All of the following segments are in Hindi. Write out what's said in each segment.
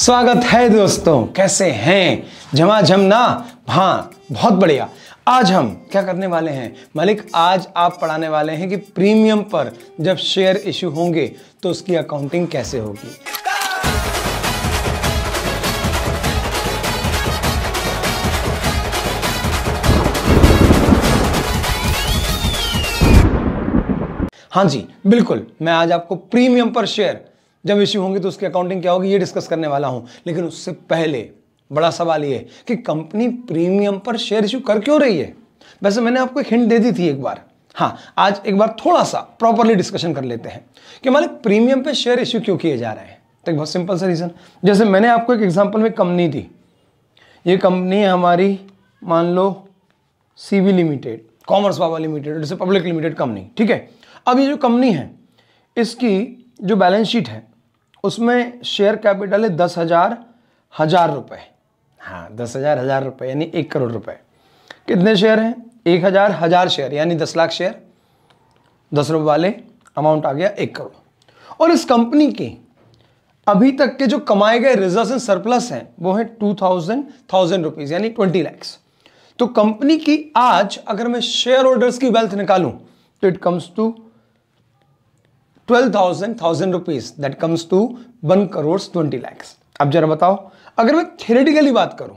स्वागत है दोस्तों कैसे हैं जमा झम ना हाँ बहुत बढ़िया आज हम क्या करने वाले हैं मलिक आज आप पढ़ाने वाले हैं कि प्रीमियम पर जब शेयर इश्यू होंगे तो उसकी अकाउंटिंग कैसे होगी हाँ जी बिल्कुल मैं आज आपको प्रीमियम पर शेयर जब इश्यू होंगे तो उसकी अकाउंटिंग क्या होगी ये डिस्कस करने वाला हूँ लेकिन उससे पहले बड़ा सवाल ये कि कंपनी प्रीमियम पर शेयर इश्यू कर क्यों रही है वैसे मैंने आपको एक हिंट दे दी थी एक बार हाँ आज एक बार थोड़ा सा प्रॉपरली डिस्कशन कर लेते हैं कि मालिक प्रीमियम पर शेयर इश्यू क्यों किए जा रहे हैं तो एक बहुत सिंपल सा रीज़न जैसे मैंने आपको एक एग्जाम्पल में कंपनी दी ये कंपनी है हमारी मान लो सी लिमिटेड कॉमर्स बाबा लिमिटेड जैसे पब्लिक लिमिटेड कंपनी ठीक है अब ये जो कंपनी है इसकी जो बैलेंस शीट है उसमें शेयर कैपिटल है दस हज़ार हज़ार रुपये हाँ दस हज़ार हज़ार रुपये यानी एक करोड़ रुपए कितने शेयर हैं एक हज़ार हज़ार शेयर यानी दस लाख शेयर दस रुपए वाले अमाउंट आ गया एक करोड़ और इस कंपनी की अभी तक के जो कमाए गए रिजर्व एंड सरप्लस हैं वो है टू थाउजेंड थाउजेंड रुपीज़ यानी ट्वेंटी लैक्स तो कंपनी की आज अगर मैं शेयर होल्डर्स की वेल्थ निकालूं तो it comes to 12,000 thousand rupees that comes to one crore twenty lakhs अब जरा बताओ अगर मैं थेरेटिकली बात करूं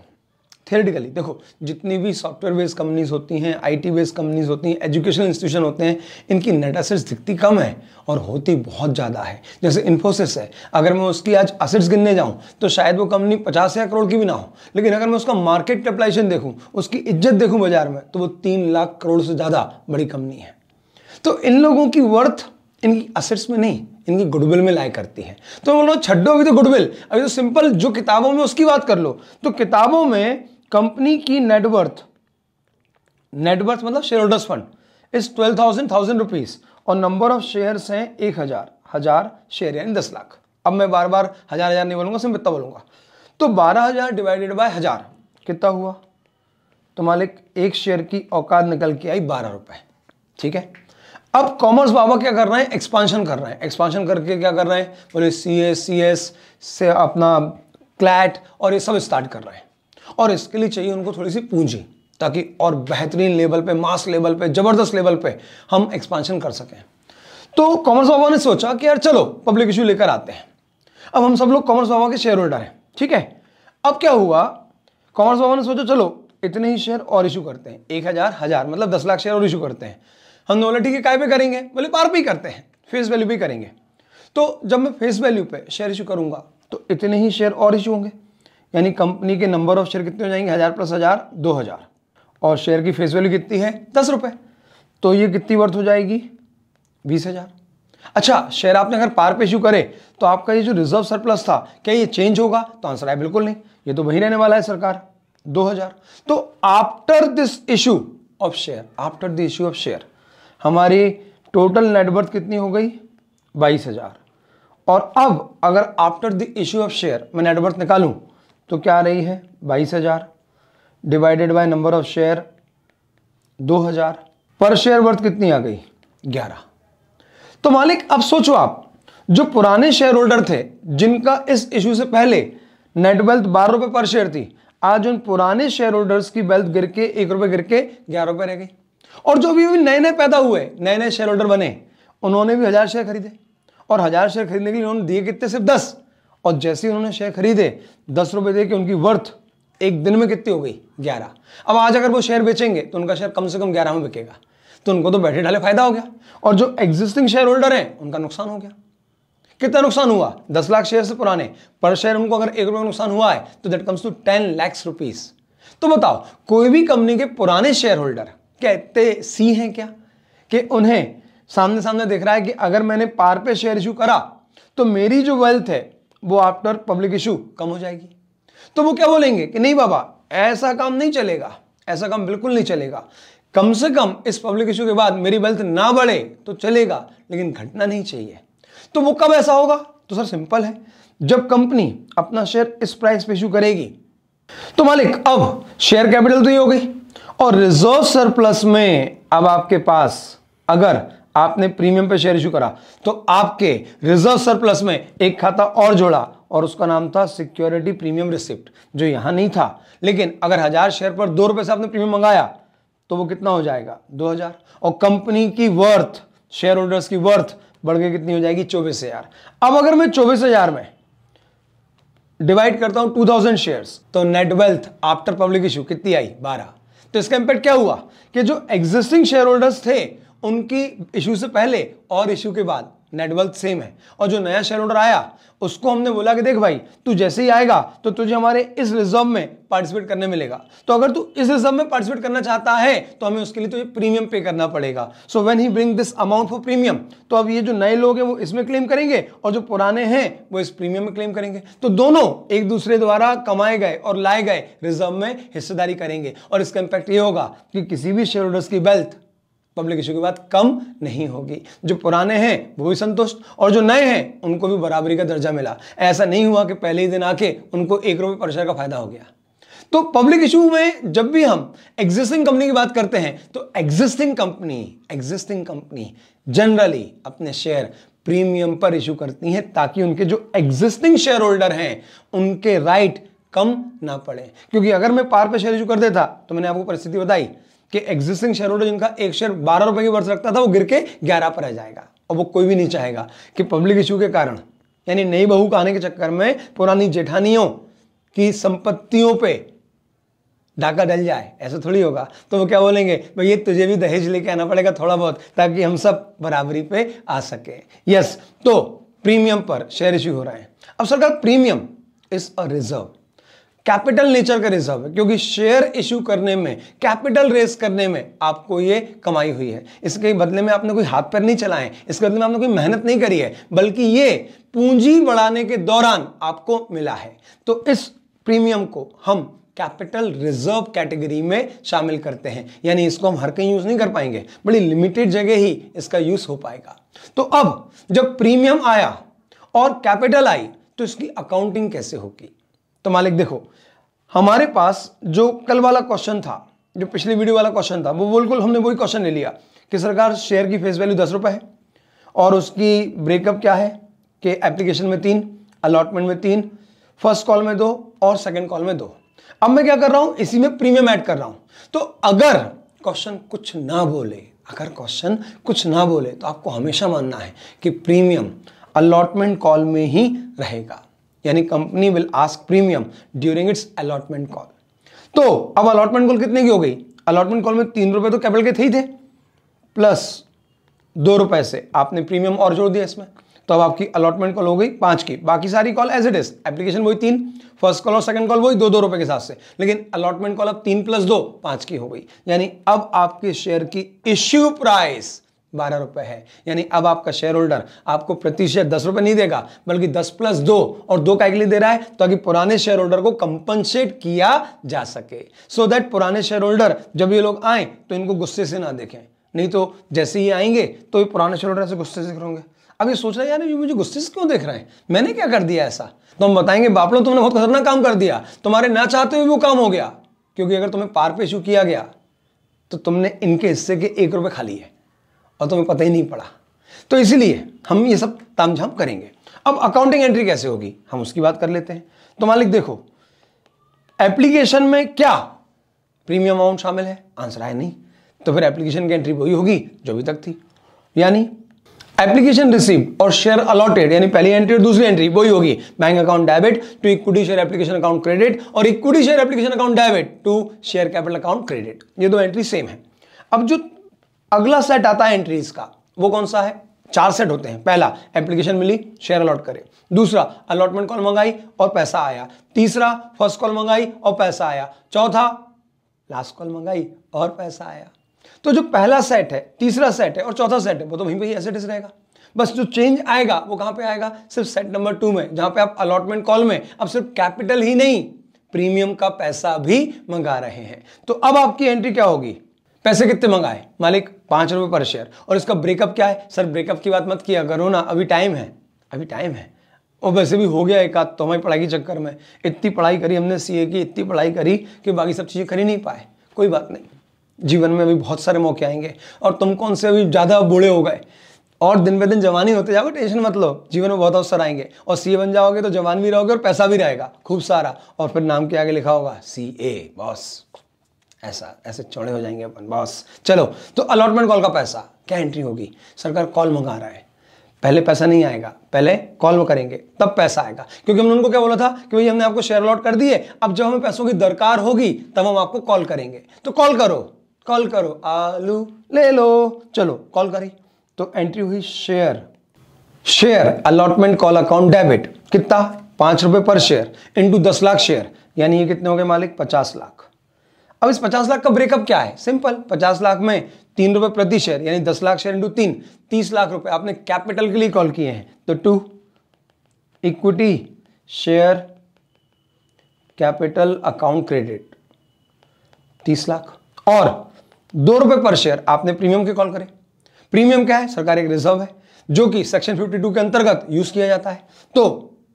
थेरेटिकली देखो जितनी भी सॉफ्टवेयर बेस्ड कंपनीज होती हैं आईटी बेस्ड कंपनीज होती हैं एजुकेशनल इंस्टीट्यूशन होते हैं इनकी नेट असेट्स दिखती कम है और होती बहुत ज़्यादा है जैसे इन्फोसिस है अगर मैं उसकी आज असेट्स गिनने जाऊँ तो शायद वो कंपनी पचास हज़ार करोड़ की भी ना हो लेकिन अगर मैं उसका मार्केट कैपिटलाइजेशन देखूँ उसकी इज्जत देखूँ बाजार में तो वो तीन लाख करोड़ से ज़्यादा बड़ी कंपनी है तो इन लोगों की वर्थ इनकी असर्स में नहीं इनकी गुडविल में लाए करती है तो मैं बोल रहा हूँ छड्डो अभी तो गुडविल अभी तो सिंपल जो किताबों में उसकी बात कर लो तो किताबों में कंपनी की नेटवर्थ नेटवर्थ मतलब शेयर होल्डर्स फंड इस ट्वेल्व थाउजेंड थाउजेंड रुपीज और नंबर ऑफ शेयर हैं एक हजार हजार शेयर यानी दस लाख अब मैं बार बार हजार हजार नहीं बोलूंगा सिर्फ इतना बोलूंगा तो बारह हजार डिवाइडेड बाय हजार कितना हुआ तो मालिक एक शेयर की औकात निकल के आई बारह रुपए ठीक है अब कॉमर्स बाबा क्या कर रहे हैं एक्सपांशन कर रहे हैं एक्सपांशन करके क्या कर रहे हैं बोले सी एस सी एस से अपना क्लैट और ये सब स्टार्ट कर रहे हैं और इसके लिए चाहिए उनको थोड़ी सी पूंजी ताकि और बेहतरीन लेवल पे मास लेवल पे ज़बरदस्त लेवल पे हम एक्सपांशन कर सकें तो कॉमर्स बाबा ने सोचा कि यार चलो पब्लिक इश्यू लेकर आते हैं अब हम सब लोग कॉमर्स बाबा के शेयर होल्डर हैं ठीक है अब क्या हुआ कॉमर्स बाबा ने सोचा चलो इतने ही शेयर और इशू करते हैं एक हज़ार हज़ार मतलब दस लाख शेयर और इशू करते हैं हम नॉलेटी के काय पे करेंगे बोले पार भी करते हैं फेस वैल्यू भी करेंगे तो जब मैं फेस वैल्यू पे शेयर इशू करूंगा तो इतने ही शेयर और इशू होंगे यानी कंपनी के नंबर ऑफ शेयर कितने हो जाएंगे हज़ार प्लस हज़ार दो हज़ार और शेयर की फेस वैल्यू कितनी है दस रुपये तो ये कितनी वर्थ हो जाएगी बीस हज़ार अच्छा शेयर आपने अगर पार पे इशू करे तो आपका ये जो रिजर्व सरप्लस था क्या ये चेंज होगा तो आंसर है बिल्कुल नहीं ये तो वही रहने वाला है सरकार हजार तो after this issue of share after the issue of share हमारी टोटल नेटवर्थ कितनी हो गई बाईस हज़ार और अब अगर after the issue of share मैं नेटवर्थ निकालूं तो क्या रही है बाईस हज़ार divided by number of share दो हज़ार पर शेयर वर्थ कितनी आ गई ग्यारह तो मालिक अब सोचो आप जो पुराने शेयर होल्डर थे जिनका इस इशू से पहले नेटवेल्थ बारह रुपये पर शेयर थी आज उन पुराने शेयर होल्डर्स की वेल्थ गिर के एक रुपये गिर के ग्यारह रुपये रह गई और जो भी नए नए पैदा हुए नए नए शेयर होल्डर बने उन्होंने भी हज़ार शेयर खरीदे और हज़ार शेयर खरीदने के लिए उन्होंने दिए कितने सिर्फ दस और जैसे ही उन्होंने शेयर खरीदे दस रुपए दे के उनकी वर्थ एक दिन में कितनी हो गई ग्यारह अब आज अगर वो शेयर बेचेंगे तो उनका शेयर कम से कम ग्यारह में बिकेगा तो उनको तो बैठे ढाले फायदा हो गया और जो एग्जिस्टिंग शेयर होल्डर हैं उनका नुकसान हो गया कितना नुकसान हुआ दस लाख शेयर से पुराने पर शेयर उनको अगर एक रुपये का नुकसान हुआ है तो that comes to ten lakhs rupees तो बताओ कोई भी कंपनी के पुराने शेयर होल्डर कहते सी हैं क्या कि उन्हें सामने सामने दिख रहा है कि अगर मैंने पार पे शेयर इशू करा तो मेरी जो वेल्थ है वो आफ्टर पब्लिक इशू कम हो जाएगी तो वो क्या बोलेंगे कि नहीं बाबा ऐसा काम नहीं चलेगा ऐसा काम बिल्कुल नहीं चलेगा कम से कम इस पब्लिक इशू के बाद मेरी वेल्थ ना बढ़े तो चलेगा लेकिन घटना नहीं चाहिए तो वो कब ऐसा होगा तो सर सिंपल है जब कंपनी अपना शेयर इस प्राइस पे इशू करेगी तो मालिक अब शेयर कैपिटल तो ये हो गई और रिजर्व सरप्लस में अब आपके पास अगर आपने प्रीमियम पे शेयर इशू करा तो आपके रिजर्व सरप्लस में एक खाता और जोड़ा और उसका नाम था सिक्योरिटी प्रीमियम रिसिप्ट जो यहां नहीं था लेकिन अगर हजार शेयर पर दो रुपए से आपने प्रीमियम मंगाया तो वो कितना हो जाएगा दो हजार और कंपनी की वर्थ शेयर होल्डर्स की वर्थ बढ़ के कितनी हो जाएगी चौबीस हजार अब अगर मैं चौबीस हजार में डिवाइड करता हूं टू थाउजेंड शेयर तो net wealth after public issue कितनी आई बारह तो इसका इंपैक्ट क्या हुआ कि जो एग्जिस्टिंग शेयर होल्डर्स थे उनकी इशू से पहले और इशू के बाद नेटवर्थ सेम है और जो नया शेयर होल्डर आया उसको हमने बोला कि देख भाई तू जैसे ही आएगा तो तुझे हमारे इस रिजर्व में पार्टिसिपेट करने मिलेगा तो अगर तू इस रिजर्व में पार्टिसिपेट करना चाहता है तो हमें उसके लिए तुझे प्रीमियम पे करना पड़ेगा so when he bring this amount for premium तो अब ये जो नए लोग हैं वो इसमें क्लेम करेंगे और जो पुराने हैं वो इस प्रीमियम में क्लेम करेंगे तो दोनों एक दूसरे द्वारा कमाए गए और लाए गए रिजर्व में हिस्सेदारी करेंगे और इसका इंपैक्ट ये होगा कि किसी भी शेयर होल्डर्स की वेल्थ पब्लिक इशू की बात कम नहीं होगी जो पुराने हैं वो भी संतुष्ट और जो नए हैं उनको भी बराबरी का दर्जा मिला ऐसा नहीं हुआ कि पहले ही दिन आके उनको एक रुपये पर शेयर का फायदा हो गया तो पब्लिक इशू में जब भी हम एग्जिस्टिंग कंपनी की बात करते हैं तो existing company existing company generally अपने शेयर प्रीमियम पर इशू करती हैं ताकि उनके जो एग्जिस्टिंग शेयर होल्डर हैं उनके राइट कम ना पड़े क्योंकि अगर मैं पार पे शेयर इशू कर देता तो मैंने आपको परिस्थिति बताई कि एग्जिस्टिंग शेयर होल्डर जिनका एक शेयर बारह रुपए की वर्ष रखता था वो गिर के ग्यारह पर रह जाएगा और वो कोई भी नहीं चाहेगा कि पब्लिक इश्यू के कारण यानी नई बहू का आने के चक्कर में पुरानी जेठानियों की संपत्तियों पे डाका डल जाए ऐसा थोड़ी होगा तो वो क्या बोलेंगे भैया तुझे भी दहेज लेके आना पड़ेगा थोड़ा बहुत ताकि हम सब बराबरी पे आ सके यस तो प्रीमियम पर शेयर इश्यू हो रहे हैं अब सरकार premium is a reserve capital nature का रिजर्व है क्योंकि शेयर इश्यू करने में कैपिटल रेस करने में आपको ये कमाई हुई है इसके बदले में आपने कोई हाथ पैर नहीं चलाए इसके बदले में आपने कोई मेहनत नहीं करी है बल्कि ये पूंजी बढ़ाने के दौरान आपको मिला है तो इस प्रीमियम को हम कैपिटल रिजर्व कैटेगरी में शामिल करते हैं यानी इसको हम हर कहीं यूज़ नहीं कर पाएंगे बड़ी लिमिटेड जगह ही इसका यूज़ हो पाएगा तो अब जब प्रीमियम आया और कैपिटल आई तो इसकी अकाउंटिंग कैसे होगी तो मालिक देखो हमारे पास जो कल वाला क्वेश्चन था जो पिछली वीडियो वाला क्वेश्चन था वो बिल्कुल हमने वही क्वेश्चन ले लिया कि सरकार शेयर की फेस वैल्यू दस रुपये है और उसकी ब्रेकअप क्या है कि एप्लीकेशन में तीन अलॉटमेंट में तीन फर्स्ट कॉल में दो और सेकंड कॉल में दो अब मैं क्या कर रहा हूं इसी में प्रीमियम ऐड कर रहा हूं तो अगर क्वेश्चन कुछ ना बोले अगर क्वेश्चन कुछ ना बोले तो आपको हमेशा मानना है कि प्रीमियम अलॉटमेंट कॉल में ही रहेगा यानी company will ask premium during its allotment call तो अब अलॉटमेंट कॉल कितने की हो गई अलॉटमेंट कॉल में तीन रुपए तो कैपिटल के थे ही थे प्लस दो रुपए से आपने प्रीमियम और जोड़ दिया इसमें तो अब आपकी अलॉटमेंट कॉल हो गई पांच की बाकी सारी call as it is application वही तीन फर्स्ट कॉल और सेकंड कॉल वही दो दो रुपए के हिसाब से लेकिन अलॉटमेंट कॉल अब तीन प्लस दो पांच की हो गई यानी अब आपके शेयर की इश्यू प्राइस बारह रुपए है यानी अब आपका शेयर होल्डर आपको शेयर दस रुपए नहीं देगा बल्कि दस प्लस दो और दो का लिए दे रहा है ताकि पुराने शेयर होल्डर को कंपनसेट किया जा सके सो so दैट पुराने शेयर होल्डर जब ये लोग आए तो इनको गुस्से से ना देखें नहीं तो जैसे ही आएंगे तो ये पुराने शेयर होल्डर से गुस्से से करोगे अब ये सोच रहे यार ये मुझे गुस्से से क्यों देख रहे हैं मैंने क्या कर दिया ऐसा तो हम बताएंगे बाप तुमने बहुत खतरनाक काम कर दिया तुम्हारे ना चाहते हुए वो काम हो गया क्योंकि अगर तुम्हें पार पे इशू किया गया तो तुमने इनके हिस्से के एक रुपए खा है और तुम्हें पता ही नहीं पड़ा तो इसलिए हम ये सब तामझाम करेंगे अब अकाउंटिंग एंट्री कैसे होगी हम उसकी बात कर लेते हैं तो मालिक देखो एप्लीकेशन में क्या प्रीमियम अमाउंट शामिल है आंसर आया नहीं तो फिर एप्लीकेशन की एंट्री वही होगी जो अभी तक थी यानी एप्लीकेशन रिसीव और शेयर अलॉटेड यानी पहली एंट्री और दूसरी एंट्री वही होगी bank account debit to equity share application account credit और equity share application account debit to share capital account credit ये दो एंट्री सेम है अब जो अगला सेट आता है एंट्रीज का वो कौन सा है चार सेट होते हैं पहला एप्लीकेशन मिली शेयर अलॉट करें दूसरा अलॉटमेंट कॉल मंगाई और पैसा आया तीसरा फर्स्ट कॉल मंगाई और पैसा आया चौथा लास्ट कॉल मंगाई और पैसा आया तो जो पहला सेट है तीसरा सेट है और चौथा सेट है वो तो वहीं पर ही एसेट रहेगा बस जो चेंज आएगा वो कहां पे आएगा सिर्फ सेट नंबर टू में जहां पे आप अलॉटमेंट कॉल में अब सिर्फ कैपिटल ही नहीं प्रीमियम का पैसा भी मंगा रहे हैं तो अब आपकी एंट्री क्या होगी पैसे कितने मंगाए मालिक पाँच रुपए पर शेयर और इसका ब्रेकअप क्या है सर ब्रेकअप की बात मत किया करो ना अभी टाइम है अभी टाइम है और वैसे भी हो गया एक आध तो हमारी पढ़ाई के चक्कर में इतनी पढ़ाई करी हमने सीए की इतनी पढ़ाई करी कि बाकी सब चीज़ें कर ही नहीं पाए कोई बात नहीं जीवन में अभी बहुत सारे मौके आएंगे और तुम कौन से अभी ज़्यादा बूढ़े हो गए और दिन बे दिन जवानी होते जाओगे टेंशन मत लो जीवन में बहुत अवसर आएंगे और सीए बन जाओगे तो जवान भी रहोगे और पैसा भी रहेगा खूब सारा और फिर नाम के आगे लिखा होगा सी ए बॉस ऐसा ऐसे चौड़े हो जाएंगे अपन बॉस चलो तो अलॉटमेंट कॉल का पैसा क्या एंट्री होगी सरकार कॉल मंगा रहा है पहले पैसा नहीं आएगा पहले कॉल वो करेंगे तब पैसा आएगा क्योंकि हमने उनको क्या बोला था कि भाई हमने आपको शेयर अलॉट कर दिए अब जब हमें पैसों की दरकार होगी तब हम आपको कॉल करेंगे तो कॉल करो कॉल करो आलू ले लो चलो कॉल करी तो एंट्री हुई share share allotment call account debit कितना पांच रुपए पर शेयर इंटू दस लाख शेयर यानी ये कितने हो गए मालिक पचास लाख अब इस पचास लाख का ब्रेकअप क्या है सिंपल पचास लाख में तीन रुपए प्रति शेयर यानी दस लाख शेयर इंटू तीन तीस लाख रुपए आपने कैपिटल के लिए कॉल किए हैं तो to equity share capital account credit तीस लाख और दो रुपए पर शेयर आपने प्रीमियम के कॉल करे प्रीमियम क्या है सरकार एक रिजर्व है जो कि सेक्शन 52 के अंतर्गत यूज किया जाता है तो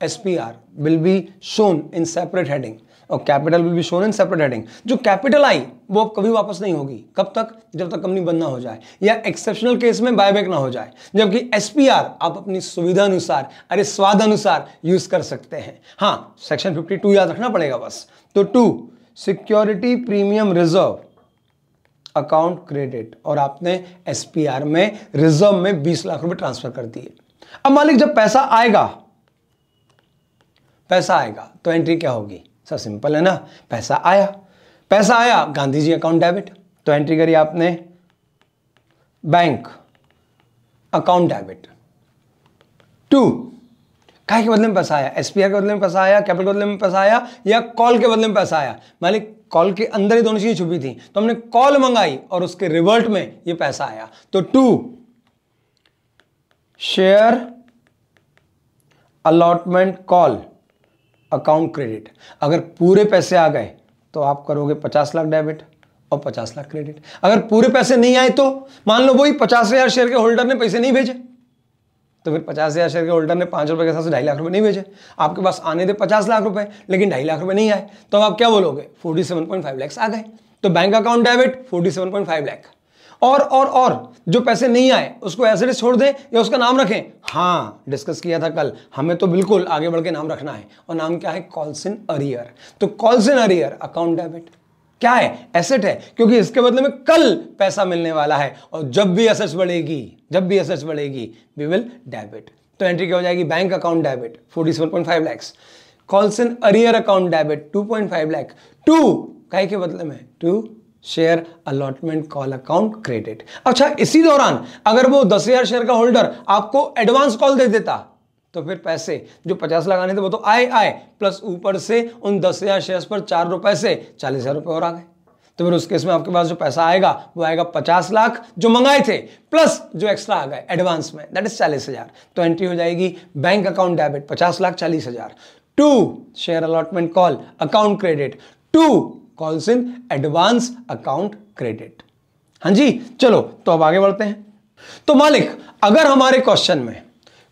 SPR will be shown in separate heading और capital will be shown in separate heading जो कैपिटल आई वो कभी वापस नहीं होगी कब तक जब तक कंपनी बंद ना हो जाए या एक्सेप्शनल केस में बायबैक ना हो जाए जबकि एस आप अपनी सुविधा अनुसार अरे स्वाद अनुसार यूज कर सकते हैं हाँ सेक्शन 52 याद रखना पड़ेगा बस तो to security premium reserve account credit और आपने एसपीआर में रिजर्व में बीस लाख रुपए ट्रांसफर कर दिए अब मालिक जब पैसा आएगा पैसा आएगा तो एंट्री क्या होगी सर सिंपल है ना पैसा आया पैसा आया गांधी जी अकाउंट डेबिट तो एंट्री करी आपने बैंक अकाउंट डेबिट टू कह के बदले में पैसा आया एसपीआई के बदले में पैसा आया कैपिटल के बदले में पैसा आया या कॉल के बदले में पैसा आया मालिक कॉल के अंदर ही दोनों चीजें छुपी थी तो हमने कॉल मंगाई और उसके रिवर्ट में ये पैसा आया तो to share allotment call account credit अगर पूरे पैसे आ गए तो आप करोगे पचास लाख डेबिट और पचास लाख क्रेडिट अगर पूरे पैसे नहीं आए तो मान लो वही पचास हज़ार शेयर के होल्डर ने पैसे नहीं भेजे तो फिर पचास हज़ार शेयर के होल्डर ने पांच रुपए के साथ ढाई लाख रुपए नहीं भेजे आपके पास आने थे पचास लाख रुपए लेकिन ढाई लाख रुपए नहीं आए तो आप क्या बोलोगे forty seven point five lakhs आ गए तो bank account debit forty seven point five lakh और और और जो पैसे नहीं आए उसको ऐसे ही छोड़ दें या उसका नाम रखें हाँ डिस्कस किया था कल हमें तो बिल्कुल आगे बढ़ के नाम रखना है और नाम क्या है कॉल्स इन अरियर तो calls in arrear account debit क्या है एसेट है क्योंकि इसके बदले में कल पैसा मिलने वाला है और जब भी एसेट्स बढ़ेगी जब भी एसेट्स बढ़ेगी वी विल डेबिट तो एंट्री क्या हो जाएगी bank account debit forty seven point five lakhs calls in arrear account debit two point five lakh two कह के बदले में to share allotment call account credit अच्छा इसी दौरान अगर वो दस हजार शेयर का होल्डर आपको एडवांस कॉल दे देता तो फिर पैसे जो पचास लगाने थे वो तो आए आए प्लस ऊपर से उन दस हजार शेयर पर चार रुपए से चालीस हजार रुपए और आ गए तो फिर उस केस में आपके पास जो पैसा आएगा वो आएगा पचास लाख जो मंगाए थे प्लस जो एक्स्ट्रा आ गए एडवांस में दैट इज चालीस हजार तो एंट्री हो जाएगी बैंक अकाउंट डेबिट पचास लाख चालीस हजार to share allotment call account credit to calls in advance account credit हाँ जी चलो तो अब आगे बढ़ते हैं तो मालिक अगर हमारे क्वेश्चन में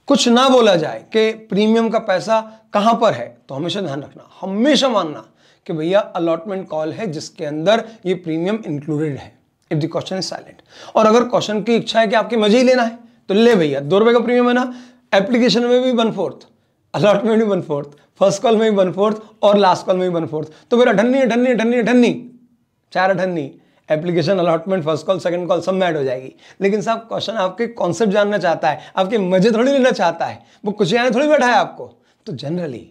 कुछ ना बोला जाए कि प्रीमियम का पैसा कहां पर है तो हमेशा ध्यान रखना हमेशा मानना कि भैया अलॉटमेंट कॉल है जिसके अंदर ये प्रीमियम इंक्लूडेड है if the question is silent और अगर क्वेश्चन की इच्छा है कि आपके मजे ही लेना है तो ले भैया दो रुपए का प्रीमियम है ना एप्लीकेशन में भी वन फोर्थ अलॉटमेंट भी वन फोर्थ फर्स्ट कॉल में भी वन फोर्थ और लास्ट कॉल में भी वन फोर्थ तो फिर अठन्नी अठन्नी अठन्नी अठन्नी चार अठन्नी application allotment first call second call सब मैड हो जाएगी लेकिन साहब क्वेश्चन आपके कॉन्सेप्ट जानना चाहता है आपके मजे थोड़ी लेना चाहता है वो कुछ यहाँ थोड़ी बैठा है आपको तो जनरली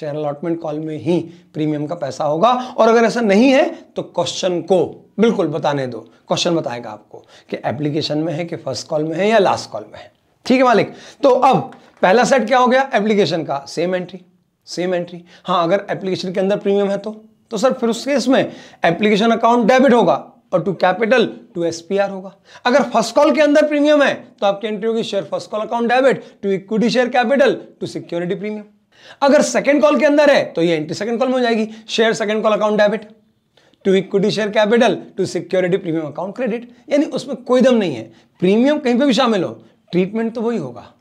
शेयर अलॉटमेंट कॉल में ही प्रीमियम का पैसा होगा और अगर ऐसा नहीं है तो क्वेश्चन को बिल्कुल बताने दो क्वेश्चन बताएगा आपको कि एप्लीकेशन में है कि फर्स्ट कॉल में है या लास्ट कॉल में है ठीक है मालिक तो अब पहला सेट क्या हो गया एप्लीकेशन का सेम एंट्री सेम एंट्री हाँ अगर एप्लीकेशन के अंदर प्रीमियम है तो तो सर फिर उस केस में एप्लीकेशन अकाउंट डेबिट होगा और टू कैपिटल टू एसपीआर होगा अगर फर्स्ट कॉल के अंदर प्रीमियम है तो आपकी एंट्री होगी share first call account debit to equity share capital to security premium अगर सेकंड कॉल के अंदर है तो ये एंट्री सेकंड कॉल में हो जाएगी share second call account debit to equity share capital to security premium account credit यानी उसमें कोई दम नहीं है प्रीमियम कहीं पर भी शामिल हो ट्रीटमेंट तो वही होगा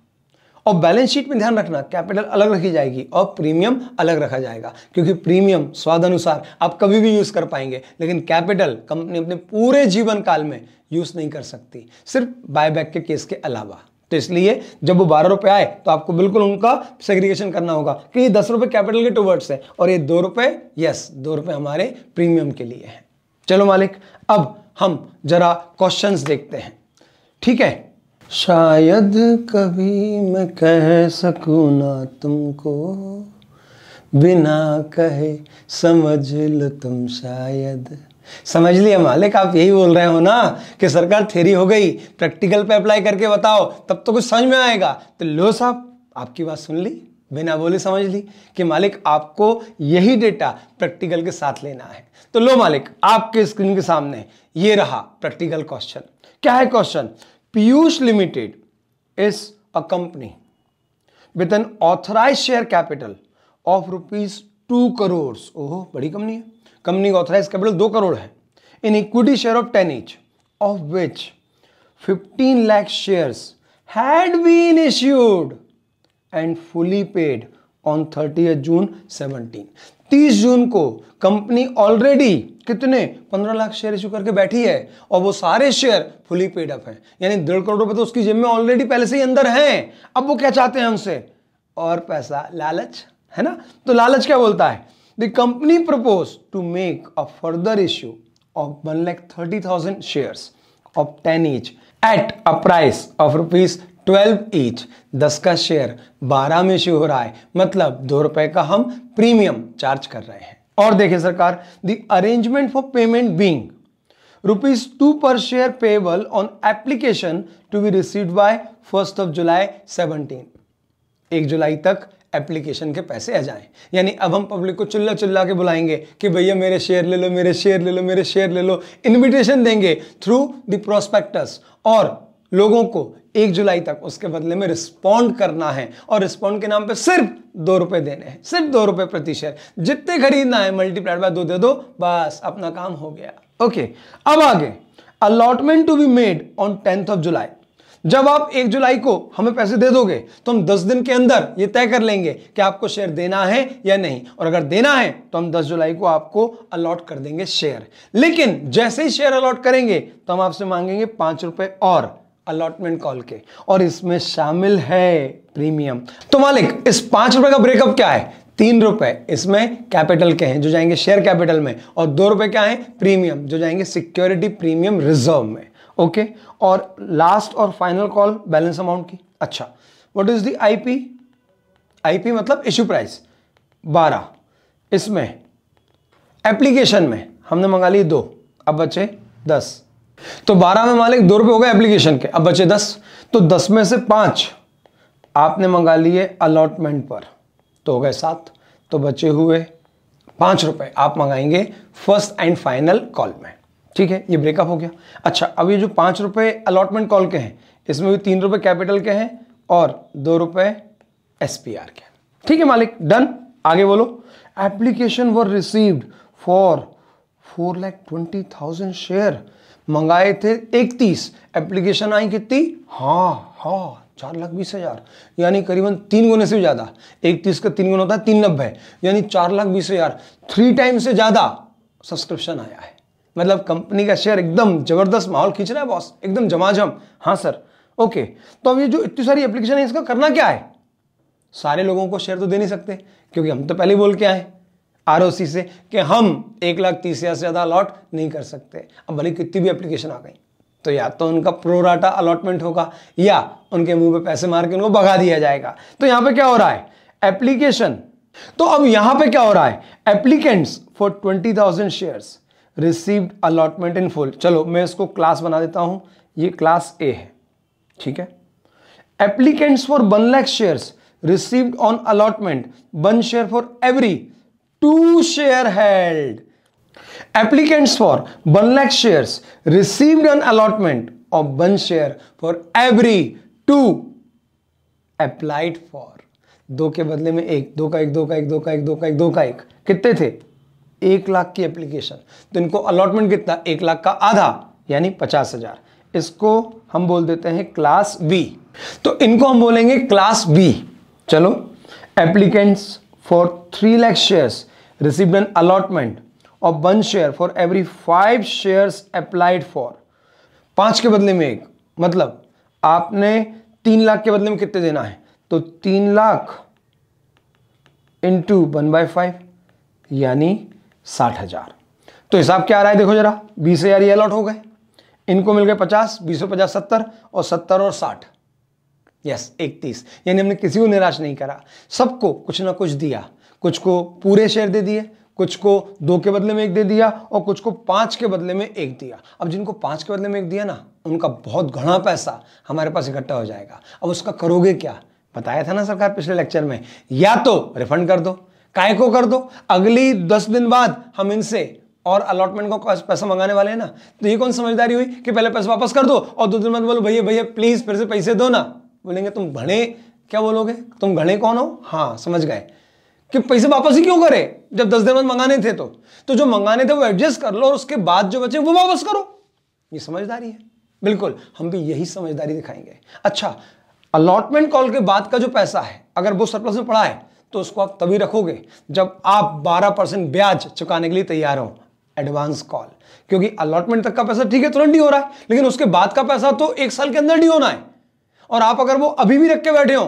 और बैलेंस शीट में ध्यान रखना कैपिटल अलग रखी जाएगी और प्रीमियम अलग रखा जाएगा क्योंकि प्रीमियम स्वाद अनुसार आप कभी भी यूज़ कर पाएंगे लेकिन कैपिटल कंपनी अपने पूरे जीवन काल में यूज़ नहीं कर सकती सिर्फ बायबैक के केस के अलावा तो इसलिए जब वो बारह रुपए आए तो आपको बिल्कुल उनका सेग्रीगेशन करना होगा कि ये दस रुपये कैपिटल के टूवर्ड्स है और ये दो रुपए यस दो रुपये हमारे प्रीमियम के लिए है चलो मालिक अब हम जरा क्वेश्चंस देखते हैं ठीक है शायद कभी मैं कह सकूँ ना तुमको बिना कहे समझ लो तुम शायद समझ लिया मालिक आप यही बोल रहे हो ना कि सरकार थेरी हो गई प्रैक्टिकल पे अप्लाई करके बताओ तब तो कुछ समझ में आएगा तो लो साहब आपकी बात सुन ली बिना बोले समझ ली कि मालिक आपको यही डेटा प्रैक्टिकल के साथ लेना है तो लो मालिक आपके स्क्रीन के सामने ये रहा प्रैक्टिकल क्वेश्चन क्या है question Piyush Limited is a company with an authorized share capital of rupees 2 crores. Oh, बड़ी कंपनी है कंपनी का ऑथराइज कैपिटल दो करोड़ है in equity share of ten each of which 15 lakh share had been issued and fully paid on thirty June seventeen 30 जून को कंपनी ऑलरेडी कितने 15 लाख शेयर इशू करके बैठी है और वो सारे शेयर फुली पेड अप हैं यानी डेढ़ करोड़ रुपए तो उसकी जिम में ऑलरेडी पहले से ही अंदर हैं अब वो क्या चाहते हैं हमसे और पैसा लालच है ना तो लालच क्या बोलता है the company propose to make a further issue of one lakh thirty thousand share of ten each at a price of rupees twelve each दस का शेयर बारह में इश्यू हो रहा है मतलब दो रुपए का हम प्रीमियम चार्ज कर रहे हैं और देखिए सरकार the arrangement for payment being rupees two per share payable on application to be receive by first of July seventeen एक जुलाई तक एप्लीकेशन के पैसे आ जाएं यानी अब हम पब्लिक को चिल्ला चिल्ला के बुलाएंगे कि भैया मेरे शेयर ले लो मेरे शेयर ले लो मेरे शेयर ले लो इनविटेशन देंगे थ्रू द प्रोस्पेक्टस और लोगों को एक जुलाई तक उसके बदले में रिस्पॉन्ड करना है और रिस्पॉन्ड के नाम पे सिर्फ दो रुपए देने हैं सिर्फ दो रुपए प्रति शेयर जितने खरीदना है मल्टीप्लाइड बाय दो दे दो बस अपना काम हो गया ओके अब आगे allotment to be made on tenth of July जब आप एक जुलाई को हमें पैसे दे दोगे तो हम दस दिन के अंदर ये तय कर लेंगे कि आपको शेयर देना है या नहीं और अगर देना है तो हम दस जुलाई को आपको अलॉट कर देंगे शेयर लेकिन जैसे ही शेयर अलॉट करेंगे तो हम आपसे मांगेंगे पांच रुपए और अलॉटमेंट कॉल के और इसमें शामिल है प्रीमियम तो मालिक इस पांच रुपए का ब्रेकअप क्या है तीन रुपए इसमें कैपिटल के हैं जो जाएंगे शेयर कैपिटल में और दो रुपए क्या है प्रीमियम जो जाएंगे सिक्योरिटी प्रीमियम रिजर्व में ओके और लास्ट और फाइनल कॉल बैलेंस अमाउंट की अच्छा what is the IP IP मतलब इश्यू प्राइस बारह इसमें एप्लीकेशन में हमने मंगा ली दो अब बचे दस तो बारह में मालिक दो रुपए हो गए एप्लीकेशन के अब बचे दस तो दस में से पांच आपने मंगा लिए अलॉटमेंट पर तो हो गए सात तो बचे हुए पांच रुपए आप मंगाएंगे फर्स्ट एंड फाइनल कॉल में ठीक है ये ब्रेकअप हो गया अच्छा अब ये जो पांच रुपए अलॉटमेंट कॉल के हैं इसमें भी तीन रुपए कैपिटल के हैं और दो रुपए एस के ठीक है मालिक डन आगे बोलो application were received for four lakh twenty thousand share मंगाए थे इकतीस एप्लीकेशन आई कितनी हाँ हाँ चार लाख बीस हज़ार यानी करीबन तीन गुने से भी ज़्यादा तीस का तीन गुना होता है तीन नब्बे यानी चार लाख बीस हज़ार थ्री टाइम से ज़्यादा सब्सक्रिप्शन आया है मतलब कंपनी का शेयर एकदम ज़बरदस्त माहौल खींच रहा है बॉस एकदम जमाझम हाँ सर ओके तो अब ये जो इतनी सारी एप्लीकेशन है इसका करना क्या है सारे लोगों को शेयर तो दे नहीं सकते क्योंकि हम तो पहले ही बोल के आए आर से कि हम एक लाख तीस हज़ार से ज़्यादा अलॉट नहीं कर सकते अब भले कितनी भी एप्लीकेशन आ गई तो या तो उनका प्रोराटा अलॉटमेंट होगा या उनके मुंह पे पैसे मार के उनको भगा दिया जाएगा तो यहां पे क्या हो रहा है एप्लीकेशन तो अब यहां पे क्या हो रहा है applicants for twenty thousand share received allotment in full चलो मैं इसको क्लास बना देता हूं ये क्लास ए है ठीक है applicants for one lakh share received on allotment one share for every two share held Applicants for one lakh share received an allotment of one share for every two applied for दो के बदले में एक दो का एक दो का एक दो का एक दो का एक दो का एक कितने थे एक लाख की एप्लीकेशन तो इनको अलॉटमेंट कितना एक लाख का आधा यानी पचास हजार इसको हम बोल देते हैं क्लास बी तो इनको हम बोलेंगे क्लास बी चलो applicants for three lakh shares received an allotment of one share for every five shares applied for पांच के बदले में एक मतलब आपने तीन लाख के बदले में कितने देना है तो तीन lakh into one by five यानी साठ हजार तो हिसाब क्या आ रहा है देखो जरा बीस हजार ये अलॉट हो गए इनको मिल गए पचास बीस पचास सत्तर और सत्तर और साठ यस इकतीस यानी हमने किसी को निराश नहीं करा सबको कुछ ना कुछ दिया कुछ को पूरे शेयर दे दिए कुछ को दो के बदले में एक दे दिया और कुछ को पाँच के बदले में एक दिया अब जिनको पाँच के बदले में एक दिया ना उनका बहुत घना पैसा हमारे पास इकट्ठा हो जाएगा अब उसका करोगे क्या बताया था ना सरकार पिछले लेक्चर में या तो रिफंड कर दो काय को कर दो अगली दस दिन बाद हम इनसे और अलॉटमेंट को पैसा मंगाने वाले हैं ना तो ये कौन समझदारी हुई कि पहले पैसा वापस कर दो और दो दिन बाद बोलो भैया भैया प्लीज़ फिर से पैसे दो ना बोलेंगे तुम घणे क्या बोलोगे तुम घने कौन हो हाँ समझ गए कि पैसे वापस ही क्यों करे जब दस दिन बाद मंगाने थे तो तो जो मंगाने थे वो एडजस्ट कर लो और उसके बाद जो बचे वो वापस करो ये समझदारी है बिल्कुल हम भी यही समझदारी दिखाएंगे अच्छा अलॉटमेंट कॉल के बाद का जो पैसा है अगर वो सरप्लस में पड़ा है तो उसको आप तभी रखोगे जब आप 12 परसेंट ब्याज चुकाने के लिए तैयार हो एडवांस कॉल क्योंकि अलॉटमेंट तक का पैसा ठीक है तुरंत ही हो रहा है लेकिन उसके बाद का पैसा तो एक साल के अंदर ही होना है और आप अगर वो अभी भी रख के बैठे हो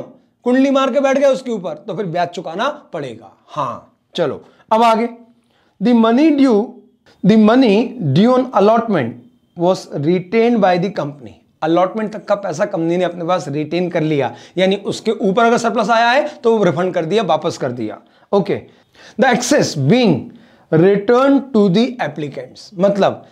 कुंडली मार के बैठ गए उसके ऊपर तो फिर ब्याज चुकाना पड़ेगा हाँ चलो अब आगे the money due the money due on allotment was retain by the company allotment तक का पैसा कंपनी ने अपने पास रिटेन कर लिया यानी उसके ऊपर अगर सरप्लस आया है तो रिफंड कर दिया वापस कर दिया okay the excess being return to the applicants मतलब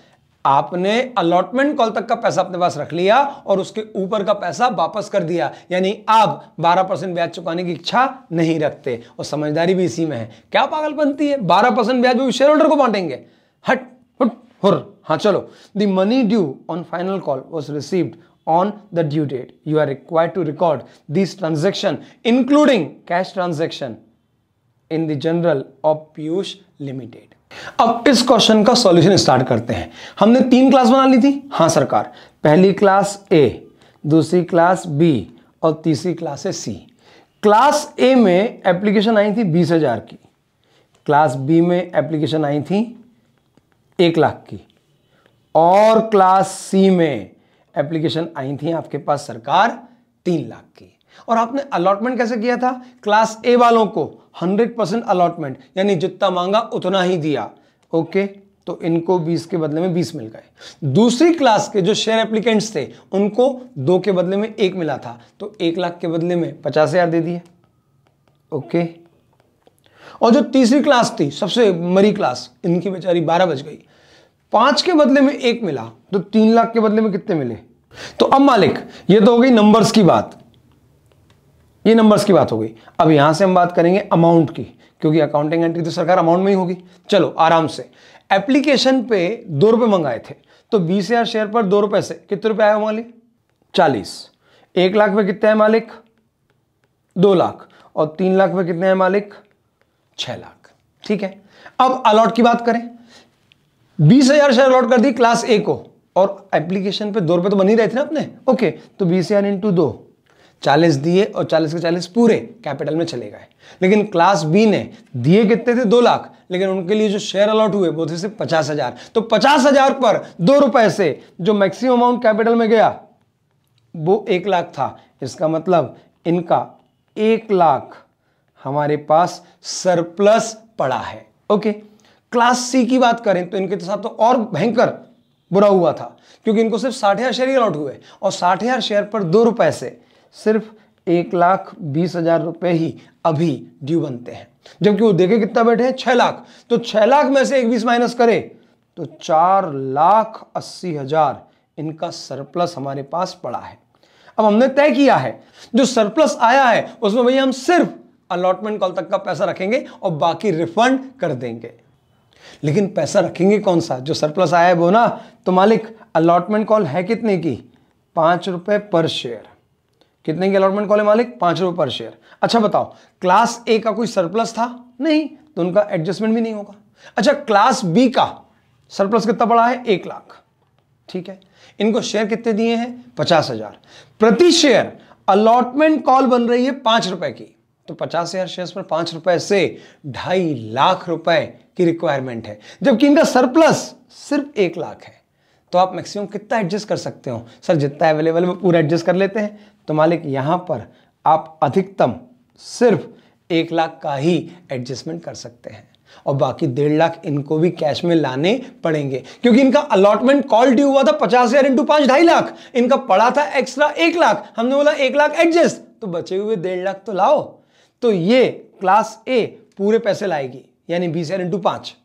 आपने अलॉटमेंट कॉल तक का पैसा अपने पास रख लिया और उसके ऊपर का पैसा वापस कर दिया यानी आप 12 परसेंट ब्याज चुकाने की इच्छा नहीं रखते और समझदारी भी इसी में है क्या पागल बनती है 12 परसेंट ब्याज भी शेयर होल्डर को बांटेंगे हट हुट हुर हाँ चलो the money due on final call was received on the due date you are require to record this transaction including cash transaction in the journal of Piyush limited अब इस क्वेश्चन का सॉल्यूशन स्टार्ट करते हैं हमने तीन क्लास बना ली थी हाँ सरकार पहली क्लास ए दूसरी क्लास बी और तीसरी क्लास है सी क्लास ए में एप्लीकेशन आई थी बीस हज़ार की क्लास बी में एप्लीकेशन आई थी एक लाख की और क्लास सी में एप्लीकेशन आई थी आपके पास सरकार तीन लाख की और आपने अलॉटमेंट कैसे किया था क्लास ए वालों को 100 परसेंट अलॉटमेंट यानी जितना मांगा उतना ही दिया ओके तो इनको 20 के बदले में 20 मिल गए दूसरी क्लास के जो शेयर एप्लीकेंट्स थे उनको दो के बदले में एक मिला था तो एक लाख के बदले में पचास हज़ार दे दिए ओके और जो तीसरी क्लास थी सबसे मरी क्लास इनकी बेचारी बारह बज गई पांच के बदले में एक मिला तो तीन लाख के बदले में कितने मिले तो अब मालिक ये तो हो गई नंबर्स की बात ये नंबर्स की बात हो गई अब यहां से हम बात करेंगे अमाउंट की क्योंकि अकाउंटिंग एंट्री तो सरकार अमाउंट में ही होगी चलो आराम से एप्लीकेशन पे दो रुपए मंगाए थे तो बीस हज़ार शेयर पर दो रुपए से कितने रुपए आया मालिक चालीस एक लाख पे कितने हैं मालिक दो लाख और तीन लाख पे कितने हैं मालिक छह लाख ठीक है अब अलॉट की बात करें बीस हज़ार शेयर अलॉट कर दी क्लास ए को और एप्लीकेशन पे दो रुपए तो बनी रहे थे ना अपने ओके तो बीस हज़ार इंटू दो चालीस दिए और चालीस के चालीस पूरे कैपिटल में चले गए लेकिन क्लास बी ने दिए कितने थे दो लाख लेकिन उनके लिए जो शेयर अलॉट हुए वो थे सिर्फ पचास हजार तो पचास हजार पर दो रुपए से जो मैक्सिमम अमाउंट कैपिटल में गया वो एक लाख था इसका मतलब इनका एक लाख हमारे पास सरप्लस पड़ा है ओके क्लास सी की बात करें तो इनके साथ तो और भयंकर बुरा हुआ था क्योंकि इनको सिर्फ साठ हजार शेयर अलॉट हुए और साठ हजार शेयर पर दो रुपए से सिर्फ एक लाख बीस हजार रुपए ही अभी ड्यू बनते हैं जबकि वो देखे कितना बैठे हैं छह लाख तो छह लाख में से एक बीस माइनस करें तो चार लाख अस्सी हजार इनका सरप्लस हमारे पास पड़ा है अब हमने तय किया है जो सरप्लस आया है उसमें भैया हम सिर्फ अलॉटमेंट कॉल तक का पैसा रखेंगे और बाकी रिफंड कर देंगे लेकिन पैसा रखेंगे कौन सा जो सरप्लस आया है वो ना तो मालिक अलॉटमेंट कॉल है कितने की पांच रुपए पर शेयर कितने की अलॉटमेंट कॉले मालिक पांच रुपए पर शेयर अच्छा बताओ क्लास ए का कोई सरप्लस था नहीं तो उनका एडजस्टमेंट भी नहीं होगा अच्छा क्लास बी का सरप्लस कितना पड़ा है एक लाख ठीक है इनको शेयर कितने दिए हैं पचास हजार प्रति शेयर अलॉटमेंट कॉल बन रही है पांच रुपए की तो पचास हजार शेयर पर पांच रुपए से ढाई लाख रुपए की रिक्वायरमेंट है जबकि इनका सरप्लस सिर्फ एक लाख है तो आप मैक्सिमम कितना एडजस्ट कर सकते हो सर जितना अवेलेबल है पूरा एडजस्ट कर लेते हैं तो मालिक यहाँ पर आप अधिकतम सिर्फ एक लाख का ही एडजस्टमेंट कर सकते हैं और बाकी डेढ़ लाख इनको भी कैश में लाने पड़ेंगे क्योंकि इनका अलॉटमेंट कॉल ड्यू हुआ था पचास हजार इंटू पांच ढाई लाख इनका पड़ा था एक्स्ट्रा एक लाख हमने बोला एक लाख एडजस्ट तो बचे हुए डेढ़ लाख तो लाओ तो ये क्लास ए पूरे पैसे लाएगी यानी बीस हजार इंटू पांच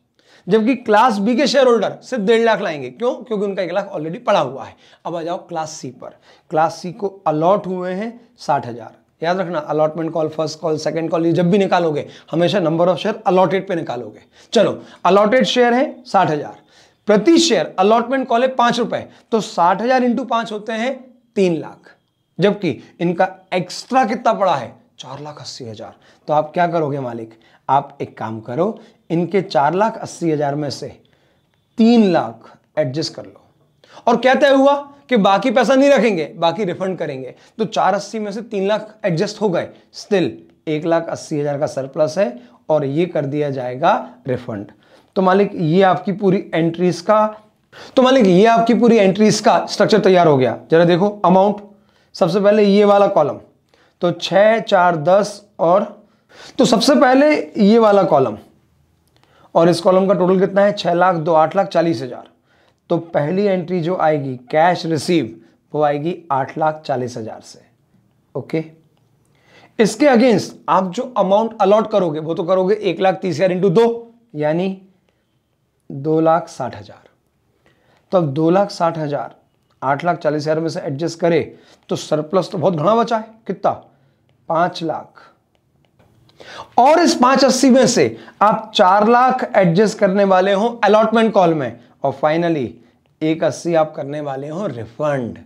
जबकि क्लास बी के शेयर होल्डर सिर्फ डेढ़ लाख लाएंगे क्यों क्योंकि उनका एक लाख ऑलरेडी पड़ा हुआ है अब आ जाओ क्लास सी पर क्लास सी को अलॉट हुए हैं साठ हज़ार याद रखना allotment call first call second call ये जब भी निकालोगे हमेशा नंबर ऑफ शेयर अलॉटेड पे निकालोगे चलो अलॉटेड शेयर है साठ हज़ार प्रति शेयर अलॉटमेंट कॉल है पांच रुपए तो साठ हज़ार इंटू पाँच होते हैं तीन लाख जबकि इनका एक्स्ट्रा कितना पड़ा है चार लाख अस्सी हज़ार तो आप क्या करोगे मालिक आप एक काम करो इनके चार लाख अस्सी हजार में से तीन लाख एडजस्ट कर लो और क्या तय हुआ कि बाकी पैसा नहीं रखेंगे बाकी रिफंड करेंगे तो चार अस्सी में से तीन लाख एडजस्ट हो गए स्टिल एक लाख अस्सी हजार का सरप्लस है और ये कर दिया जाएगा रिफंड तो मालिक ये आपकी पूरी एंट्रीज का तो मालिक ये आपकी पूरी एंट्रीज का स्ट्रक्चर तैयार हो गया जरा देखो अमाउंट सबसे पहले ये वाला कॉलम तो छह चार दस और तो सबसे पहले ये वाला कॉलम और इस कॉलम का टोटल कितना है छः लाख दो आठ लाख चालीस हज़ार तो पहली एंट्री जो आएगी कैश रिसीव वो आएगी आठ लाख चालीस हज़ार से ओके इसके अगेंस्ट आप जो अमाउंट अलॉट करोगे वो तो करोगे एक लाख तीस हज़ार इंटू दो यानी दो लाख साठ हज़ार तो अब दो लाख साठ हज़ार आठ लाख चालीस हज़ार में से एडजस्ट करें तो सरप्लस तो बहुत घना बचा है कितना पाँच लाख और इस पांच अस्सी में से आप चार लाख एडजस्ट करने वाले हो अलॉटमेंट कॉल में और फाइनली एक अस्सी आप करने वाले हो रिफंड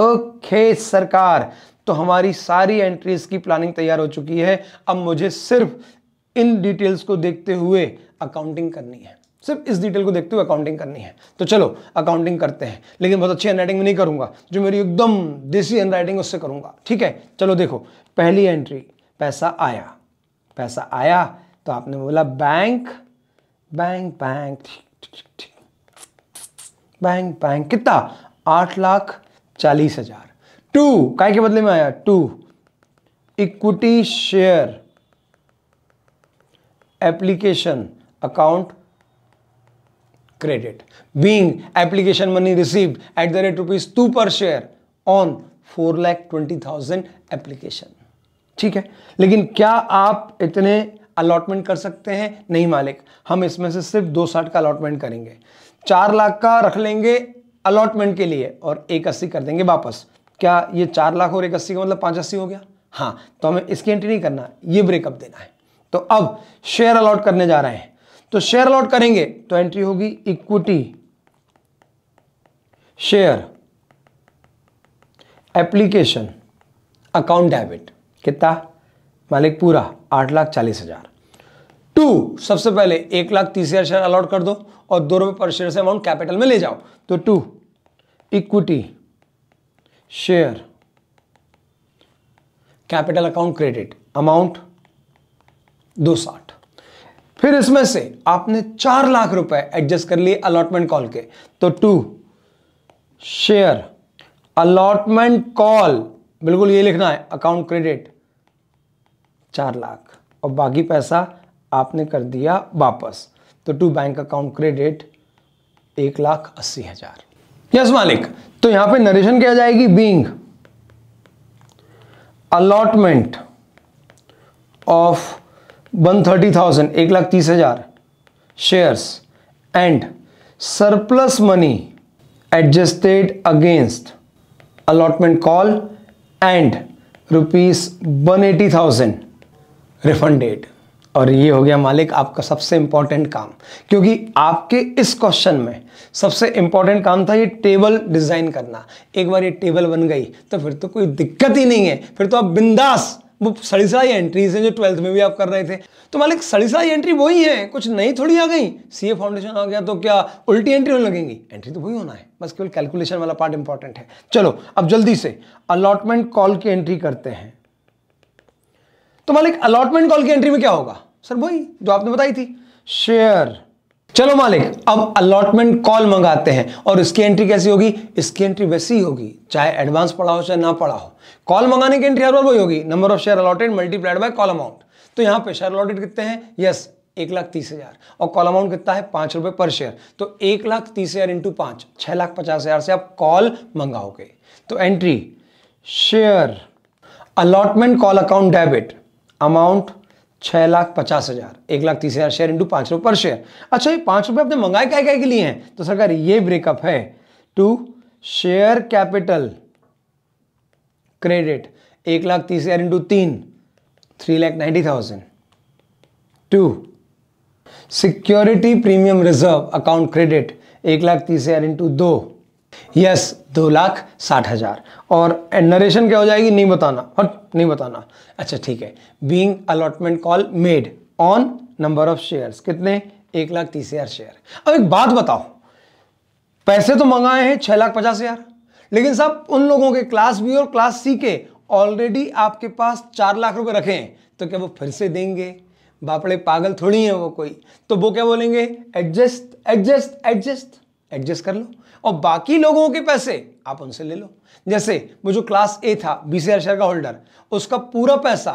ओके सरकार तो हमारी सारी एंट्रीज की प्लानिंग तैयार हो चुकी है अब मुझे सिर्फ इन डिटेल्स को देखते हुए अकाउंटिंग करनी है सिर्फ इस डिटेल को देखते हुए अकाउंटिंग करनी है तो चलो अकाउंटिंग करते हैं लेकिन बहुत अच्छी हैंडराइटिंग में नहीं करूंगा जो मेरी एकदम देसी हैंडराइटिंग उससे करूंगा ठीक है चलो देखो पहली एंट्री पैसा आया पैसा आया तो आपने बोला bank bank bank bank bank कितना आठ लाख चालीस हजार टू काय के बदले में आया to equity share application account credit being application money receive at the rate rupees two per share on four lakh twenty thousand application ठीक है लेकिन क्या आप इतने अलॉटमेंट कर सकते हैं नहीं मालिक हम इसमें से सिर्फ दो साठ का अलॉटमेंट करेंगे चार लाख का रख लेंगे अलॉटमेंट के लिए और एक अस्सी कर देंगे वापस क्या ये चार लाख और एक अस्सी का मतलब पाँच अस्सी हो गया हाँ तो हमें इसकी एंट्री नहीं करना ये ब्रेकअप देना है तो अब शेयर अलॉट करने जा रहे हैं तो शेयर अलॉट करेंगे तो एंट्री होगी equity share application account debit कितना मालिक पूरा आठ लाख चालीस हज़ार टू सबसे पहले एक लाख तीस हज़ार शेयर अलॉट कर दो और दो रुपए पर शेयर से अमाउंट कैपिटल में ले जाओ तो to equity share capital account credit amount दो साठ फिर इसमें से आपने चार लाख रुपए एडजस्ट कर लिए अलॉटमेंट कॉल के तो टू शेयर अलॉटमेंट कॉल बिल्कुल ये लिखना है अकाउंट क्रेडिट चार लाख और बाकी पैसा आपने कर दिया वापस तो टू बैंक अकाउंट क्रेडिट एक लाख अस्सी हजार यस मालिक तो यहां पे नरेशन क्या जाएगी being allotment of one thirty thousand एक लाख तीस हजार shares and surplus money adjusted against allotment call and rupees one eighty thousand refunded और ये हो गया मालिक आपका सबसे इंपॉर्टेंट काम क्योंकि आपके इस क्वेश्चन में सबसे इंपॉर्टेंट काम था ये टेबल डिज़ाइन करना एक बार ये टेबल बन गई तो फिर तो कोई दिक्कत ही नहीं है फिर तो आप बिंदास वो सड़ीसा एंट्रीज हैं जो ट्वेल्थ में भी आप कर रहे थे तो मालिक सड़ीसा एंट्री वही है कुछ नई थोड़ी आ गई सी फाउंडेशन आ गया तो क्या उल्टी एंट्री होने लगेंगी एंट्री तो वही होना है बस केवल कैलकुलेशन वाला पार्ट इंपॉर्टेंट है चलो अब जल्दी से अलॉटमेंट कॉल की एंट्री करते हैं तो मालिक अलॉटमेंट कॉल की एंट्री में क्या होगा सर वही जो आपने बताई थी शेयर चलो मालिक अब अलॉटमेंट कॉल मंगाते हैं और इसकी एंट्री कैसी होगी इसकी एंट्री वैसी ही होगी चाहे एडवांस पढ़ा हो चाहे ना पढ़ा हो कॉल मंगाने की एंट्री हर बार वही होगी number of share allotted multiplied by call amount तो यहां पे शेयर अलॉटेड कितने हैं यस एक लाख तीस हजार और कॉल अमाउंट कितना है पांच रुपए पर शेयर तो एक लाख तीस हजार इंटू पांच छह लाख पचास हजार से आप कॉल मंगाओगे तो entry share allotment call account debit amount छह लाख पचास हज़ार एक लाख तीस हज़ार शेयर इंटू पांच रुपए पर शेयर अच्छा ये पांच रुपए आपने मंगाए क्या क्या के लिए हैं तो सरकार ये ब्रेकअप है टू शेयर कैपिटल क्रेडिट एक लाख तीस हज़ार इंटू तीन three lakh ninety thousand to security premium reserve account credit एक लाख तीस हज़ार इंटू दो यस दो लाख साठ हज़ार और नरेशन क्या हो जाएगी नहीं बताना हट नहीं बताना अच्छा ठीक है being allotment call made on number of share कितने एक लाख तीस हज़ार शेयर अब एक बात बताओ पैसे तो मंगाए हैं छह लाख पचास हज़ार लेकिन साहब उन लोगों के क्लास बी और क्लास सी के ऑलरेडी आपके पास चार लाख रुपए रखे हैं तो क्या वो फिर से देंगे बापड़े पागल थोड़ी हैं वो कोई तो वो क्या बोलेंगे एडजस्ट एडजस्ट एडजस्ट एडजस्ट कर लो और बाकी लोगों के पैसे आप उनसे ले लो जैसे वो जो क्लास ए था बीस हज़ार शेयर का होल्डर उसका पूरा पैसा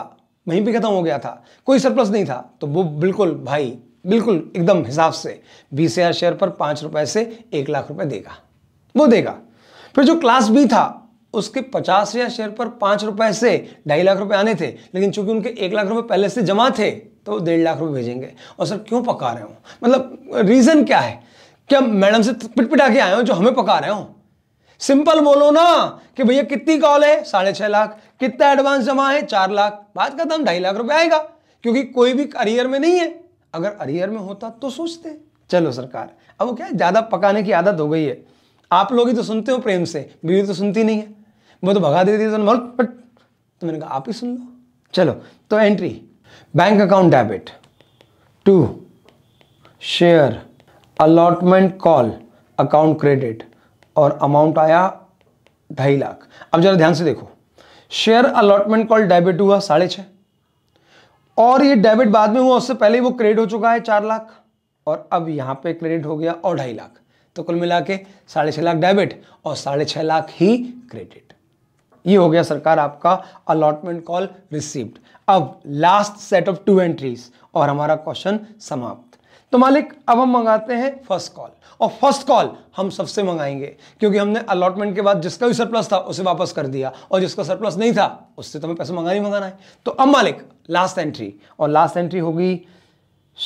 वहीं पे खत्म हो गया था कोई सरप्लस नहीं था तो वो बिल्कुल भाई बिल्कुल एकदम हिसाब से बीस हज़ार शेयर पर पांच रुपए से एक लाख रुपए देगा वो देगा फिर जो क्लास बी था उसके पचास हज़ार शेयर पर पांच रुपए से ढाई लाख रुपए आने थे लेकिन चूंकि उनके एक लाख रुपए पहले से जमा थे तो डेढ़ लाख रुपए भेजेंगे और सर क्यों पका रहे हो मतलब रीज़न क्या है क्या मैडम से पिटपिटा के आए हो जो हमें पका रहे हो सिंपल बोलो ना कि भैया कितनी कॉल है साढ़े छह लाख कितना एडवांस जमा है चार लाख बात खत्म ढाई लाख रुपए आएगा क्योंकि कोई भी अरियर में नहीं है अगर अरियर में होता तो सोचते चलो सरकार अब वो क्या ज़्यादा पकाने की आदत हो गई है आप लोग ही तो सुनते हो प्रेम से बीवी तो सुनती नहीं है वो तो भगा देती है तो पट तो मैंने कहा आप ही सुन लो चलो तो entry bank account debit to share allotment call account credit और अमाउंट आया ढाई लाख अब जरा ध्यान से देखो शेयर अलॉटमेंट कॉल डेबिट हुआ साढ़े छः और ये डेबिट बाद में हुआ उससे पहले वो क्रेडिट हो चुका है चार लाख और अब यहां पे क्रेडिट हो गया और ढाई लाख तो कुल मिला के साढ़े छह लाख डेबिट और साढ़े छह लाख ही क्रेडिट ये हो गया सरकार आपका अलॉटमेंट कॉल रिसीव्ड अब last set of two entries और हमारा क्वेश्चन समाप्त तो मालिक अब हम मंगाते हैं फर्स्ट कॉल और फर्स्ट कॉल हम सबसे मंगाएंगे क्योंकि हमने अलॉटमेंट के बाद जिसका भी सरप्लस था उसे वापस कर दिया और जिसका सरप्लस नहीं था उससे तो हमें पैसे मंगाना ही मंगाना है तो अब मालिक लास्ट एंट्री और लास्ट एंट्री होगी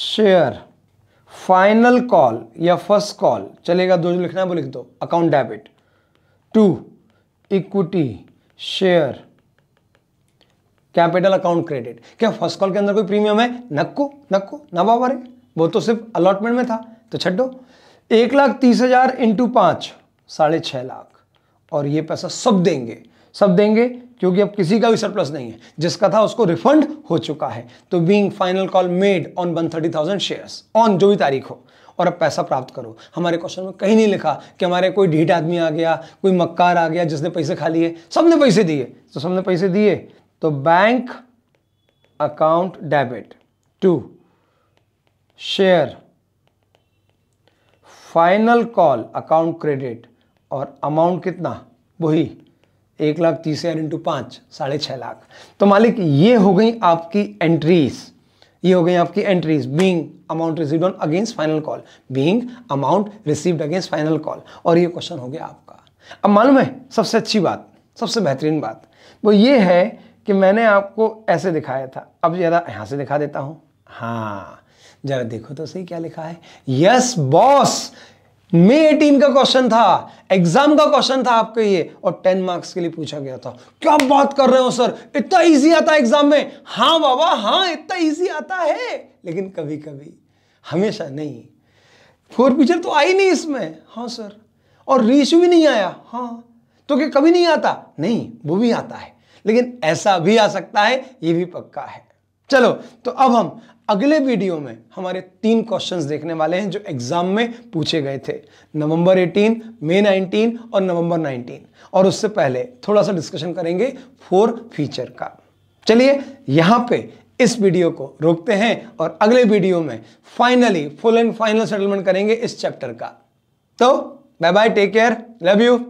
शेयर फाइनल कॉल या फर्स्ट कॉल चलेगा दो जो लिखना है वो लिख दो account debit to equity share capital account credit क्या फर्स्ट कॉल के अंदर कोई प्रीमियम है नक्को नक्को ना बाबा वो तो सिर्फ अलॉटमेंट में था तो छो एक लाख तीस हजार इंटू पांच साढ़े छह लाख और ये पैसा सब देंगे सब देंगे क्योंकि अब किसी का भी सरप्लस नहीं है जिसका था उसको रिफंड हो चुका है तो being final call made on one thirty thousand share on जो भी तारीख हो और अब पैसा प्राप्त करो हमारे क्वेश्चन में कहीं नहीं लिखा कि हमारे कोई ढीठ आदमी आ गया कोई मक्कार आ गया जिसने पैसे खा लिए सबने पैसे दिए तो सबने पैसे दिए तो bank account debit to share final call account credit और अमाउंट कितना वही एक लाख तीस हज़ार इंटू पाँच साढ़े छः लाख तो मालिक ये हो गई आपकी एंट्रीज ये हो गई आपकी entries being amount received on against final call being amount received against final call और ये क्वेश्चन हो गया आपका अब मालूम है सबसे अच्छी बात सबसे बेहतरीन बात वो ये है कि मैंने आपको ऐसे दिखाया था अब ज़रा यहाँ से दिखा देता हूँ हाँ जरा देखो तो सही क्या लिखा है यस बॉस मे एटीन का क्वेश्चन था एग्जाम का क्वेश्चन था आपके ये और टेन मार्क्स के लिए पूछा गया था क्या बात कर रहे हो सर इतना इजी आता है एग्जाम में हाँ बाबा हाँ इतना इजी आता है लेकिन कभी कभी हमेशा नहीं फोर पीचर तो आई नहीं इसमें हाँ सर और रीशु भी नहीं आया हाँ तो क्या कभी नहीं आता नहीं वो भी आता है लेकिन ऐसा भी आ सकता है ये भी पक्का है चलो तो अब हम अगले वीडियो में हमारे तीन क्वेश्चंस देखने वाले हैं जो एग्जाम में पूछे गए थे नवंबर 18, मई 19 और नवंबर 19 और उससे पहले थोड़ा सा डिस्कशन करेंगे फोर फीचर का चलिए यहां पे इस वीडियो को रोकते हैं और अगले वीडियो में finally full and final settlement करेंगे इस चैप्टर का तो bye bye take care love you